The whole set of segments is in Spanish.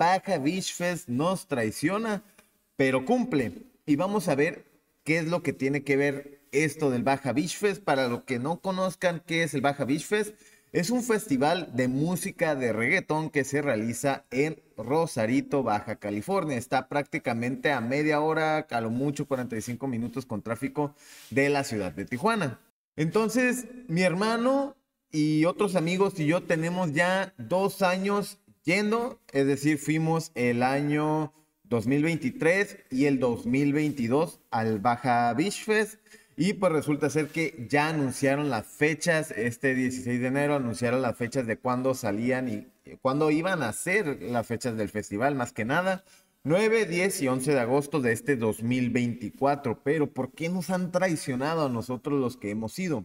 Baja Beach Fest nos traiciona, pero cumple. Y vamos a ver qué es lo que tiene que ver esto del Baja Beach Fest. Para los que no conozcan qué es el Baja Beach Fest, es un festival de música de reggaetón que se realiza en Rosarito, Baja California. Está prácticamente a media hora, a lo mucho 45 minutos con tráfico de la ciudad de Tijuana. Entonces, mi hermano y otros amigos y yo tenemos ya dos años yendo, es decir, fuimos el año 2023 y el 2022 al Baja Beach Fest. Y pues resulta ser que ya anunciaron las fechas, este 16 de enero anunciaron las fechas de cuándo salían y eh, cuándo iban a ser las fechas del festival, más que nada. 9, 10 y 11 de agosto de este 2024. Pero ¿por qué nos han traicionado a nosotros los que hemos ido?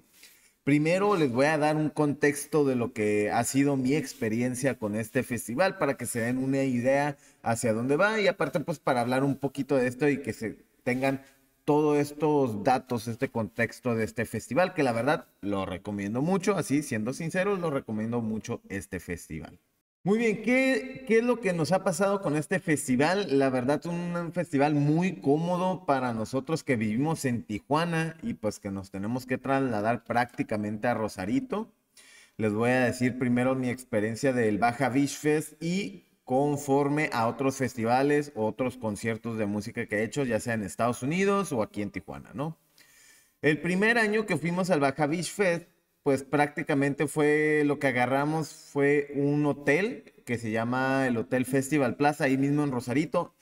Primero les voy a dar un contexto de lo que ha sido mi experiencia con este festival para que se den una idea hacia dónde va y aparte pues para hablar un poquito de esto y que se tengan todos estos datos, este contexto de este festival que la verdad lo recomiendo mucho, así siendo sinceros, lo recomiendo mucho este festival. Muy bien, ¿Qué, ¿qué, es lo que nos ha pasado con este festival? La verdad, un festival muy cómodo para nosotros que vivimos en Tijuana y pues que nos tenemos que trasladar prácticamente a Rosarito. Les voy a decir primero mi experiencia del Baja Beach Fest y conforme a otros festivales otros conciertos de música que he hecho, ya sea en Estados Unidos o aquí en Tijuana, ¿no? El primer año que fuimos al Baja Beach Fest, pues prácticamente fue lo que agarramos, fue un hotel que se llama el Hotel Festival Plaza, ahí mismo en Rosarito,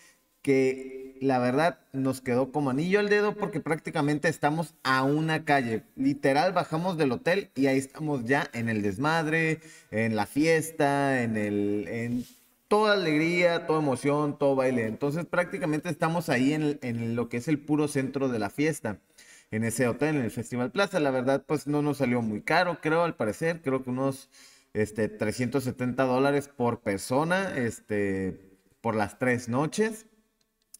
que la verdad nos quedó como anillo al dedo porque prácticamente estamos a una calle. Literal, bajamos del hotel y ahí estamos ya en el desmadre, en la fiesta, en el... En toda alegría, toda emoción, todo baile. Entonces prácticamente estamos ahí en, en lo que es el puro centro de la fiesta en ese hotel, en el Festival Plaza. La verdad, pues no nos salió muy caro, creo, al parecer. Creo que unos este, 370 dólares por persona, este, por las tres noches.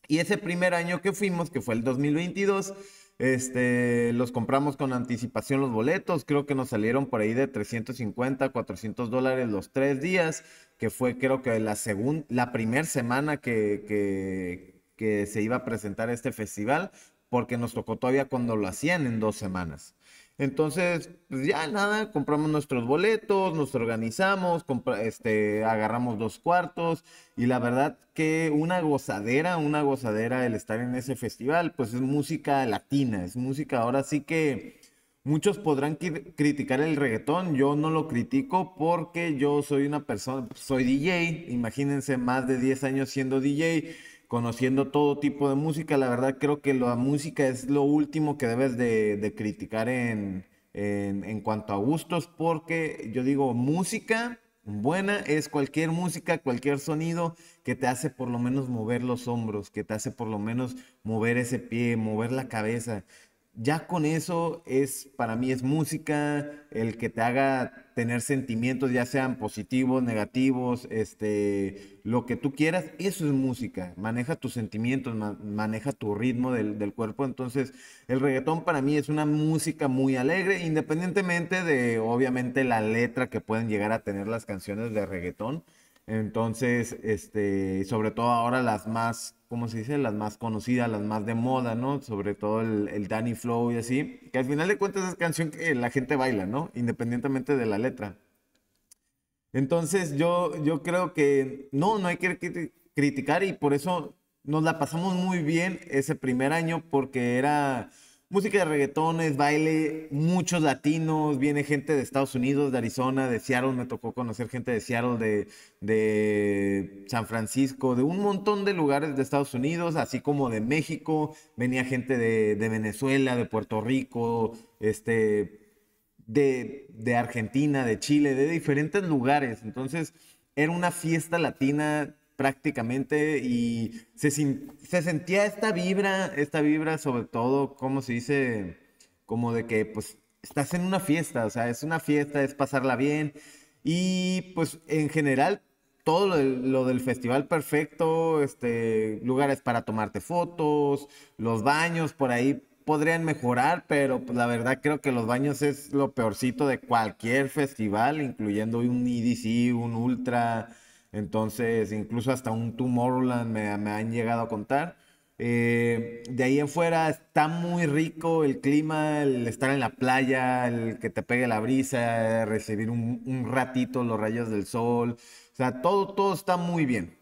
Y ese primer año que fuimos, que fue el 2022, este, los compramos con anticipación los boletos, creo que nos salieron por ahí de 350, 400 dólares los tres días, que fue creo que la segunda, la primera semana que, que, que, se iba a presentar este festival, porque nos tocó todavía cuando lo hacían en dos semanas. Entonces, pues ya nada, compramos nuestros boletos, nos organizamos, este, agarramos dos cuartos y la verdad que una gozadera, una gozadera el estar en ese festival, pues es música latina, es música ahora sí que muchos podrán criticar el reggaetón, yo no lo critico porque yo soy una persona, soy DJ, imagínense más de 10 años siendo DJ conociendo todo tipo de música. La verdad creo que la música es lo último que debes de, criticar en, en, en, cuanto a gustos, porque yo digo, música buena es cualquier música, cualquier sonido que te hace por lo menos mover los hombros, que te hace por lo menos mover ese pie, mover la cabeza ya con eso es, para mí es música, el que te haga tener sentimientos, ya sean positivos, negativos, este, lo que tú quieras, eso es música, maneja tus sentimientos, maneja tu ritmo del, del, cuerpo, entonces el reggaetón para mí es una música muy alegre, independientemente de obviamente la letra que pueden llegar a tener las canciones de reggaetón, entonces, este, sobre todo ahora las más, ¿cómo se dice? Las más conocidas, las más de moda, ¿no? Sobre todo el, Danny Flow y así, que al final de cuentas es canción que la gente baila, ¿no? Independientemente de la letra. Entonces, yo, yo creo que no, no hay que criticar y por eso nos la pasamos muy bien ese primer año porque era música de reggaetones, baile, muchos latinos, viene gente de Estados Unidos, de Arizona, de Seattle, me tocó conocer gente de Seattle, de, de San Francisco, de un montón de lugares de Estados Unidos, así como de México, venía gente de, Venezuela, de Puerto Rico, este, de, de Argentina, de Chile, de diferentes lugares. Entonces, era una fiesta latina prácticamente y se, sentía esta vibra, esta vibra sobre todo, como se dice, como de que pues estás en una fiesta, o sea, es una fiesta, es pasarla bien y pues en general todo lo, del, festival perfecto, este, lugares para tomarte fotos, los baños por ahí podrían mejorar, pero pues, la verdad creo que los baños es lo peorcito de cualquier festival, incluyendo un EDC, un Ultra, entonces, incluso hasta un Tomorrowland me, han llegado a contar. Eh, de ahí en fuera está muy rico el clima, el estar en la playa, el que te pegue la brisa, recibir un, ratito los rayos del sol. O sea, todo, todo está muy bien.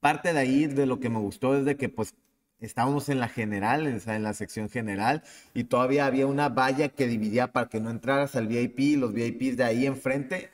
Parte de ahí de lo que me gustó es de que pues estábamos en la general, en, la sección general, y todavía había una valla que dividía para que no entraras al VIP, los VIPs de ahí enfrente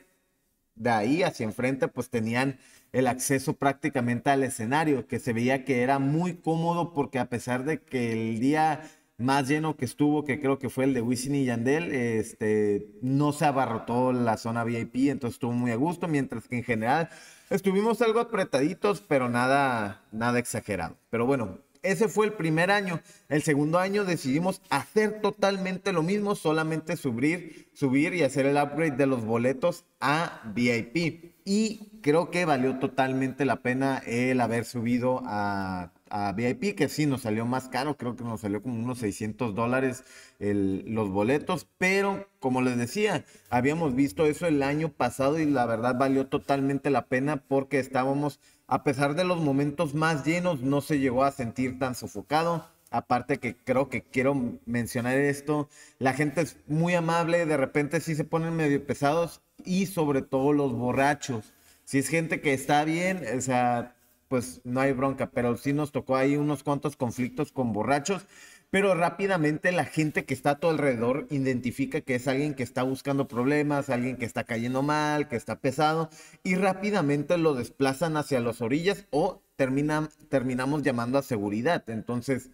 de ahí hacia enfrente, pues tenían el acceso prácticamente al escenario, que se veía que era muy cómodo porque a pesar de que el día más lleno que estuvo, que creo que fue el de Wisin y Yandel, este, no se abarrotó la zona VIP, entonces estuvo muy a gusto, mientras que en general estuvimos algo apretaditos, pero nada, nada exagerado. Pero bueno, ese fue el primer año. El segundo año decidimos hacer totalmente lo mismo, solamente subir, subir y hacer el upgrade de los boletos a VIP. Y creo que valió totalmente la pena el haber subido a, a VIP, que sí nos salió más caro, creo que nos salió como unos 600 dólares los boletos, pero como les decía, habíamos visto eso el año pasado y la verdad valió totalmente la pena porque estábamos a pesar de los momentos más llenos, no se llegó a sentir tan sofocado. Aparte que creo que quiero mencionar esto, la gente es muy amable, de repente sí se ponen medio pesados y sobre todo los borrachos. Si es gente que está bien, o sea, pues no hay bronca, pero sí nos tocó ahí unos cuantos conflictos con borrachos pero rápidamente la gente que está a tu alrededor identifica que es alguien que está buscando problemas, alguien que está cayendo mal, que está pesado, y rápidamente lo desplazan hacia las orillas o terminamos llamando a seguridad. Entonces,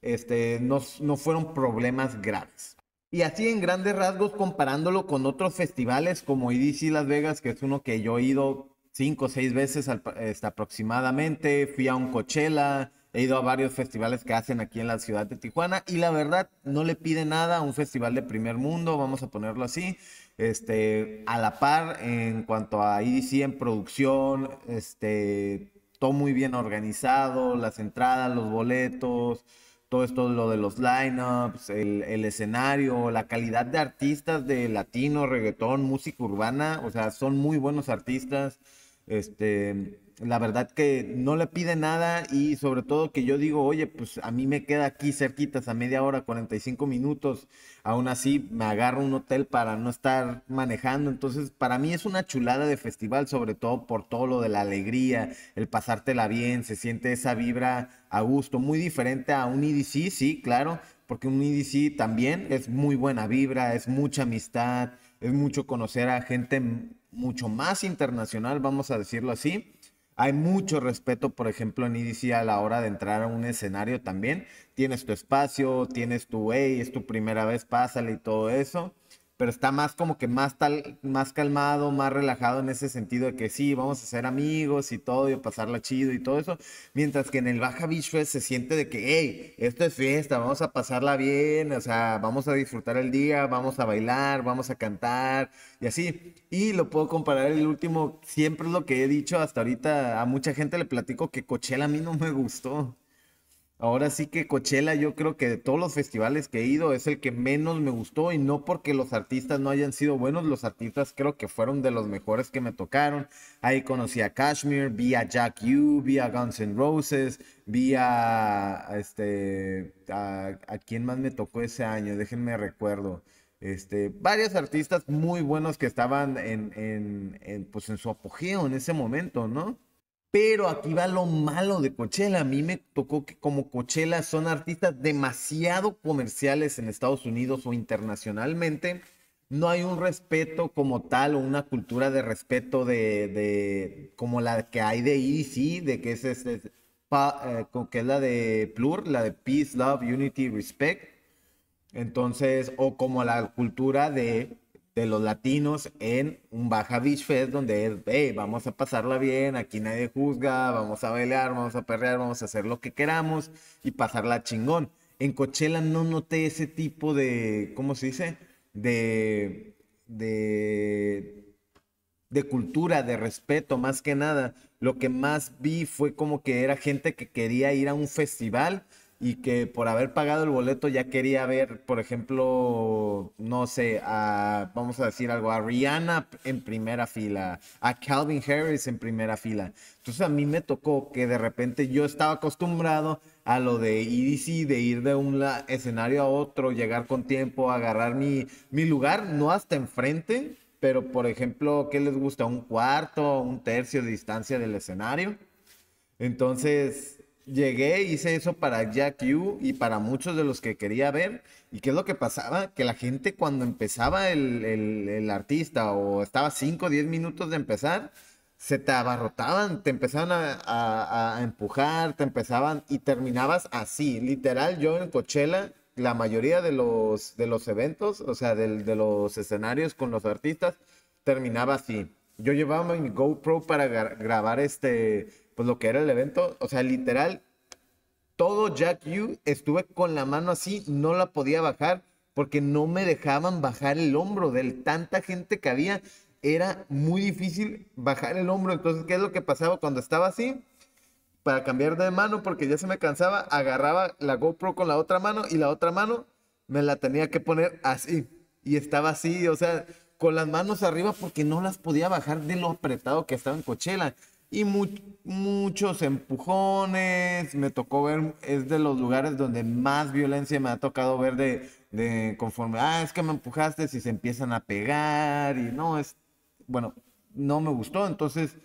este, no, fueron problemas graves. Y así en grandes rasgos comparándolo con otros festivales como EDC Las Vegas, que es uno que yo he ido cinco o seis veces este, aproximadamente, fui a un Coachella, He ido a varios festivales que hacen aquí en la ciudad de Tijuana y la verdad no le pide nada a un festival de primer mundo, vamos a ponerlo así, este, a la par en cuanto a EDC en producción, este, todo muy bien organizado, las entradas, los boletos, todo esto lo de los lineups, el, el escenario, la calidad de artistas de latino, reggaetón, música urbana, o sea, son muy buenos artistas, este la verdad que no le pide nada y sobre todo que yo digo, oye, pues a mí me queda aquí cerquitas a media hora, 45 minutos, aún así me agarro un hotel para no estar manejando, entonces para mí es una chulada de festival, sobre todo por todo lo de la alegría, el pasártela bien, se siente esa vibra a gusto, muy diferente a un EDC, sí, claro, porque un EDC también es muy buena vibra, es mucha amistad, es mucho conocer a gente mucho más internacional, vamos a decirlo así hay mucho respeto, por ejemplo, en EDC a la hora de entrar a un escenario también. Tienes tu espacio, tienes tu, hey, es tu primera vez, pásale y todo eso pero está más como que más tal, más calmado, más relajado en ese sentido de que sí, vamos a ser amigos y todo, y pasarla chido y todo eso. Mientras que en el Baja Beach Fest se siente de que, hey, esto es fiesta, vamos a pasarla bien, o sea, vamos a disfrutar el día, vamos a bailar, vamos a cantar y así. Y lo puedo comparar el último, siempre es lo que he dicho hasta ahorita, a mucha gente le platico que Coachella a mí no me gustó. Ahora sí que Coachella, yo creo que de todos los festivales que he ido, es el que menos me gustó y no porque los artistas no hayan sido buenos, los artistas creo que fueron de los mejores que me tocaron. Ahí conocí a Cashmere, vi a Jack U, vi a Guns N' Roses, vi a, este, a, quién más me tocó ese año, déjenme recuerdo. Este, varios artistas muy buenos que estaban en, en, en, pues en su apogeo en ese momento, ¿no? Pero aquí va lo malo de Coachella. A mí me tocó que como Coachella son artistas demasiado comerciales en Estados Unidos o internacionalmente. No hay un respeto como tal o una cultura de respeto de, como la que hay de EDC, de que es, eh, que es la de Plur, la de Peace, Love, Unity, Respect. Entonces, o como la cultura de de los latinos en un Baja Beach Fest donde es, hey, vamos a pasarla bien, aquí nadie juzga, vamos a bailar, vamos a perrear, vamos a hacer lo que queramos y pasarla chingón. En Coachella no noté ese tipo de, ¿cómo se dice? De, de, de cultura, de respeto, más que nada. Lo que más vi fue como que era gente que quería ir a un festival y que por haber pagado el boleto ya quería ver, por ejemplo, no sé, vamos a decir algo, a Rihanna en primera fila, a Calvin Harris en primera fila. Entonces a mí me tocó que de repente yo estaba acostumbrado a lo de EDC, de ir de un escenario a otro, llegar con tiempo, agarrar mi, mi lugar, no hasta enfrente, pero por ejemplo, ¿qué les gusta? ¿Un cuarto, un tercio de distancia del escenario? Entonces llegué, hice eso para Jack U y para muchos de los que quería ver. ¿Y qué es lo que pasaba? Que la gente cuando empezaba el, artista o estaba 5 o 10 minutos de empezar, se te abarrotaban, te empezaban a, empujar, te empezaban y terminabas así. Literal, yo en Coachella, la mayoría de los, de los eventos, o sea, de, los escenarios con los artistas, terminaba así. Yo llevaba mi GoPro para grabar este pues lo que era el evento, o sea, literal, todo Jack U estuve con la mano así, no la podía bajar porque no me dejaban bajar el hombro de tanta gente que había, era muy difícil bajar el hombro, entonces, ¿qué es lo que pasaba cuando estaba así? Para cambiar de mano, porque ya se me cansaba, agarraba la GoPro con la otra mano y la otra mano me la tenía que poner así. Y estaba así, o sea, con las manos arriba porque no las podía bajar de lo apretado que estaba en Coachella y muchos empujones. Me tocó ver, es de los lugares donde más violencia me ha tocado ver de, conforme, ah, es que me empujaste, si se empiezan a pegar y no, es, bueno, no me gustó. Entonces,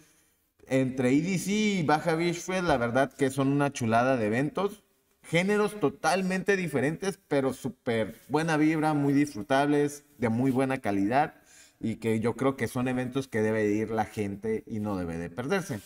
entre EDC y Baja Beachfield, la verdad que son una chulada de eventos. Géneros totalmente diferentes, pero súper buena vibra, muy disfrutables, de muy buena calidad y que yo creo que son eventos que debe ir la gente y no debe de perderse.